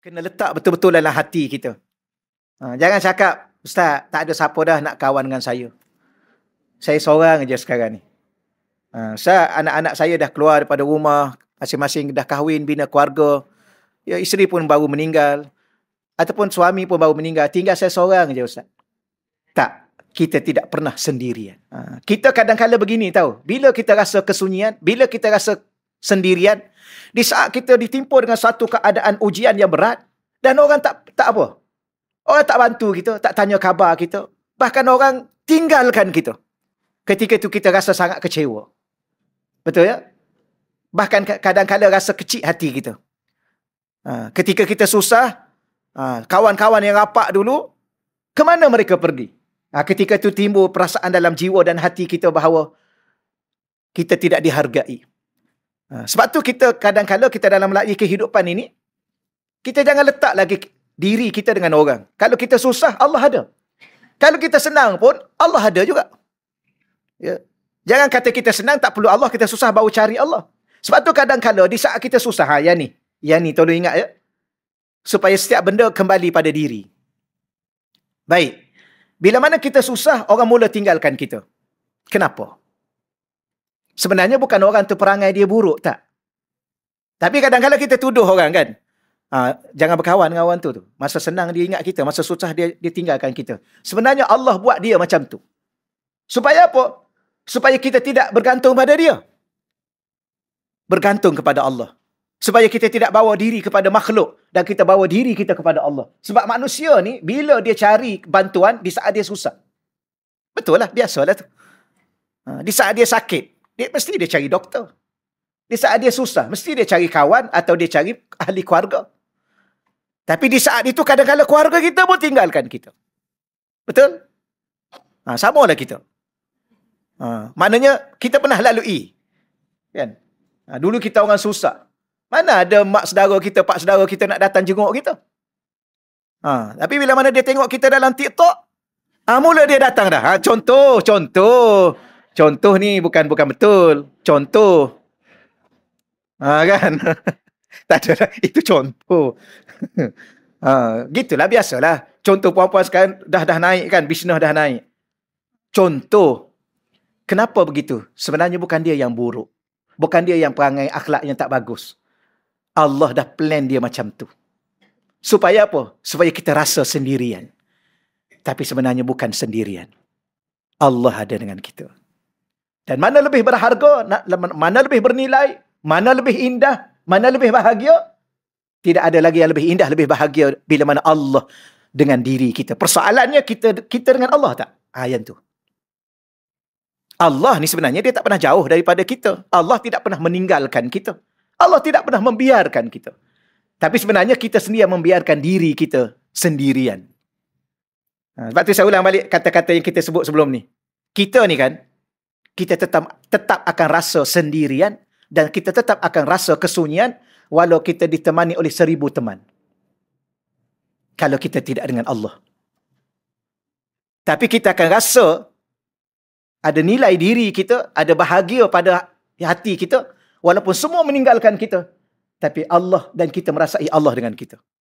kena letak betul-betul dalam hati kita. Ha, jangan cakap, Ustaz, tak ada siapa dah nak kawan dengan saya. Saya seorang je sekarang ni. Ha, Ustaz, anak-anak saya dah keluar daripada rumah, masing-masing dah kahwin, bina keluarga. Ya, isteri pun baru meninggal. Ataupun suami pun baru meninggal. Tinggal saya seorang je, Ustaz. Tak, kita tidak pernah sendirian. Ha, kita kadang-kadang begini tahu. Bila kita rasa kesunyian, bila kita rasa sendirian. Di saat kita ditimpa dengan satu keadaan ujian yang berat dan orang tak tak apa? Orang tak bantu kita, tak tanya khabar kita. Bahkan orang tinggalkan kita. Ketika itu kita rasa sangat kecewa. Betul ya? Bahkan kadang-kadang rasa kecil hati kita. Ha, ketika kita susah, ha, kawan-kawan yang rapat dulu, ke mana mereka pergi? Ha, ketika itu timbul perasaan dalam jiwa dan hati kita bahawa kita tidak dihargai. Ha, sebab tu kita kadang-kadang kita dalam lagi kehidupan ini, kita jangan letak lagi diri kita dengan orang. Kalau kita susah, Allah ada. Kalau kita senang pun, Allah ada juga. Ya. Jangan kata kita senang, tak perlu Allah. Kita susah, baru cari Allah. Sebab tu kadang-kadang di saat kita susah, ha, yang ni, yang ni, tolong ingat ya. Supaya setiap benda kembali pada diri. Baik. Bila mana kita susah, orang mula tinggalkan kita. Kenapa? Sebenarnya bukan orang tu perangai dia buruk tak? Tapi kadang-kadang kita tuduh orang kan? Ha, jangan berkawan dengan orang tu, tu. Masa senang dia ingat kita. Masa susah dia, dia tinggalkan kita. Sebenarnya Allah buat dia macam tu. Supaya apa? Supaya kita tidak bergantung pada dia. Bergantung kepada Allah. Supaya kita tidak bawa diri kepada makhluk. Dan kita bawa diri kita kepada Allah. Sebab manusia ni, bila dia cari bantuan, di saat dia susah. Betul lah, biasalah tu. Ha, di saat dia sakit, dia mesti dia cari doktor. Di saat dia susah, mesti dia cari kawan atau dia cari ahli keluarga. Tapi di saat itu kadang-kadang keluarga kita pun tinggalkan kita. Betul? Ha, sama lah kita. Ha, maknanya kita pernah lalui. Kan? Ha, dulu kita orang susah. Mana ada mak saudara kita, pak saudara kita nak datang jenguk kita? Ha, tapi bila mana dia tengok kita dalam TikTok, ha, mula dia datang dah. Ha, contoh, contoh contoh ni bukan bukan betul. Contoh. Ha kan? tak ada lah. itu contoh. ha gitulah biasalah. Contoh puan-puan sekarang dah dah naik kan bisnes dah naik. Contoh. Kenapa begitu? Sebenarnya bukan dia yang buruk. Bukan dia yang perangai akhlaknya tak bagus. Allah dah plan dia macam tu. Supaya apa? Supaya kita rasa sendirian. Tapi sebenarnya bukan sendirian. Allah ada dengan kita. Dan mana lebih berharga, mana lebih bernilai, mana lebih indah, mana lebih bahagia? Tidak ada lagi yang lebih indah, lebih bahagia bila mana Allah dengan diri kita. Persoalannya kita kita dengan Allah tak? Ayat ah, tu. Allah ni sebenarnya dia tak pernah jauh daripada kita. Allah tidak pernah meninggalkan kita. Allah tidak pernah membiarkan kita. Tapi sebenarnya kita sendiri yang membiarkan diri kita sendirian. Ha, sebab tu saya ulang balik kata-kata yang kita sebut sebelum ni. Kita ni kan, kita tetap tetap akan rasa sendirian dan kita tetap akan rasa kesunyian walau kita ditemani oleh seribu teman. Kalau kita tidak dengan Allah. Tapi kita akan rasa ada nilai diri kita, ada bahagia pada hati kita walaupun semua meninggalkan kita. Tapi Allah dan kita merasai Allah dengan kita.